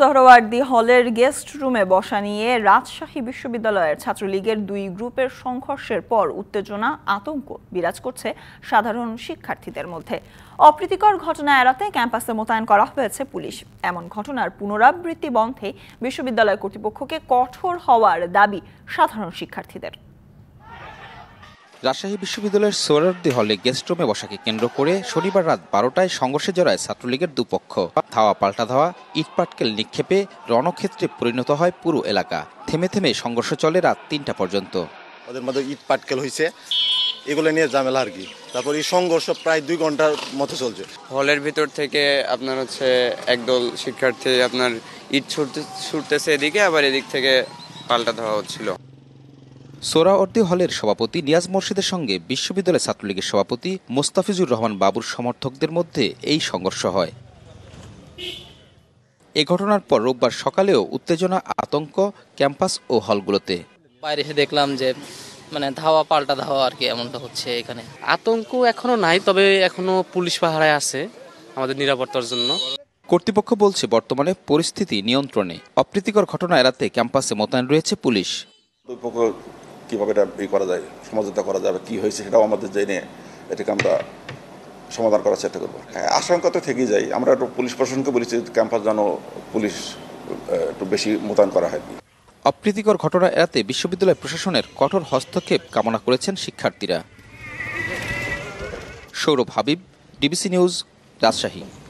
সোহরওয়ার্দী হলের গেস্ট রুমে বসা নিয়ে রাজশাহী বিশ্ববিদ্যালয়ের ছাত্রলীগের দুই গ্রুপের সংঘর্ষের পর উত্তেজনা আতঙ্ক বিরাজ করছে সাধারণ শিক্ষার্থীদের মধ্যে অপ্রীতিকর ঘটনা এড়াতে ক্যাম্পাসে মোতায়েন করা হয়েছে পুলিশ এমন ঘটনার পুনরাবৃত্তি বন্ধে বিশ্ববিদ্যালয় কর্তৃপক্ষকে কঠোর হওয়ার দাবি সাধারণ শিক্ষার্থীদের রাজশাহী বিশ্ববিদ্যালয়ের সোহরার্দি হলে গেস্ট রুমে বসাকে কেন্দ্র করে শনিবার রাত বারোটায় সংঘর্ষে জড়ায় ছাত্রলীগের দুপক্ষ ধাওয়া পাল্টা ধাওয়া ইটপাটকেল নিক্ষেপে রণক্ষেত্রে পরিণত হয় পুরো এলাকা থেমে থেমে সংঘর্ষ চলে রাত তিনটা পর্যন্ত ওদের মধ্যে ইট পাটকেল হয়েছে এগুলো নিয়ে ঝামেলা আর কি তারপর এই সংঘর্ষ প্রায় দুই ঘন্টার মতো চলছে হলের ভিতর থেকে আপনার হচ্ছে একদল শিক্ষার্থী আপনার ইট ছুটতে ছুটতেছে এদিকে আবার এদিক থেকে পাল্টা ধাওয়া হচ্ছিল সোরাওয়ার্দী হলের সভাপতি নিয়াজ মোর্শিদের সঙ্গে বিশ্ববিদ্যালয় ছাত্রলীগের সভাপতি মোস্তাফিজুর রহমান বাবুর সমর্থকদের মধ্যে এই সংঘর্ষ হয় এ ঘটনার পর রোববার সকালেও উত্তেজনা আতঙ্ক ক্যাম্পাস ও হলগুলোতে বাইরে এসে দেখলাম যে মানে ধাওয়া পাল্টা ধাওয়া আর কি এমনটা হচ্ছে এখানে আতঙ্ক এখনো নাই তবে এখনো পুলিশ পাহারায় আছে আমাদের নিরাপত্তার জন্য কর্তৃপক্ষ বলছে বর্তমানে পরিস্থিতি নিয়ন্ত্রণে অপ্রীতিকর ঘটনা এড়াতে ক্যাম্পাসে মোতায়েন রয়েছে পুলিশ কীভাবে এটা ই করা যায় সমঝোতা করা যাবে কী হয়েছে সেটাও আমাদের জেনে এটাকে আমরা সমাধান করার চেষ্টা করবো হ্যাঁ, আশঙ্কা তো থেকেই যায় আমরা একটু পুলিশ প্রশাসনকে বলেছি ক্যাম্পাস যেন পুলিশ একটু বেশি মোতায়েন করা হয় অপ্রীতিকর ঘটনা এড়াতে বিশ্ববিদ্যালয় প্রশাসনের কঠোর হস্তক্ষেপ কামনা করেছেন শিক্ষার্থীরা সৌরভ হাবিব ডিবিসি নিউজ রাজশাহী